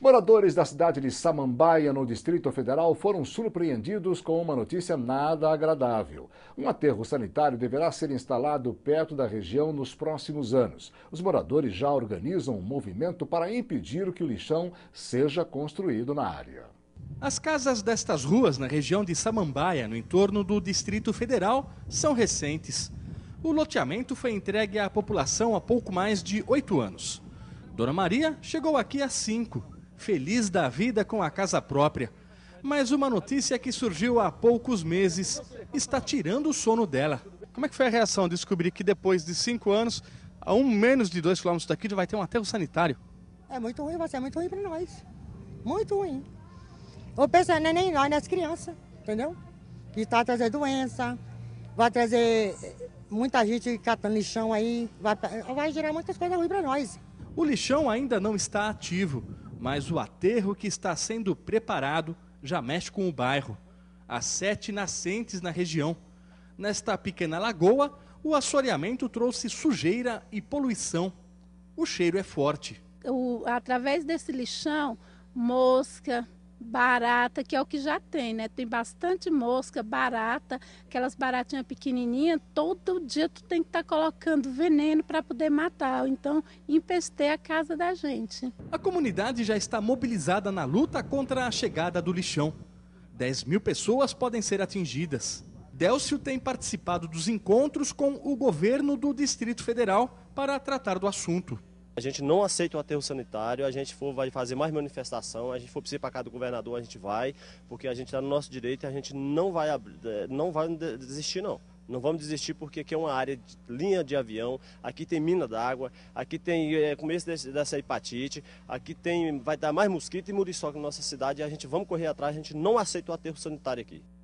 Moradores da cidade de Samambaia, no Distrito Federal, foram surpreendidos com uma notícia nada agradável. Um aterro sanitário deverá ser instalado perto da região nos próximos anos. Os moradores já organizam um movimento para impedir que o lixão seja construído na área. As casas destas ruas na região de Samambaia, no entorno do Distrito Federal, são recentes. O loteamento foi entregue à população há pouco mais de oito anos. Dona Maria chegou aqui há cinco feliz da vida com a casa própria. Mas uma notícia que surgiu há poucos meses está tirando o sono dela. Como é que foi a reação descobrir que depois de cinco anos, a um menos de dois quilômetros daqui, vai ter um aterro sanitário? É muito ruim, vai ser é muito ruim para nós. Muito ruim. Ou pensando é nem nós, nas né, crianças, entendeu? Que está trazendo doença, vai trazer eh, muita gente catando lixão aí, vai, vai gerar muitas coisas ruins para nós. O lixão ainda não está ativo mas o aterro que está sendo preparado já mexe com o bairro. Há sete nascentes na região. Nesta pequena lagoa, o assoreamento trouxe sujeira e poluição. O cheiro é forte. O, através desse lixão, mosca, barata, que é o que já tem, né? Tem bastante mosca, barata, aquelas baratinhas pequenininhas, todo dia tu tem que estar tá colocando veneno para poder matar, então empestei a casa da gente. A comunidade já está mobilizada na luta contra a chegada do lixão. 10 mil pessoas podem ser atingidas. Délcio tem participado dos encontros com o governo do Distrito Federal para tratar do assunto. A gente não aceita o aterro sanitário, a gente for, vai fazer mais manifestação, a gente for pedir para cá do governador, a gente vai, porque a gente está no nosso direito e a gente não vai, eh, não vai desistir não. Não vamos desistir porque aqui é uma área de linha de avião, aqui tem mina d'água, aqui tem é, começo desse, dessa hepatite, aqui tem vai dar mais mosquito e muriçoca na nossa cidade e a gente vamos correr atrás, a gente não aceita o aterro sanitário aqui.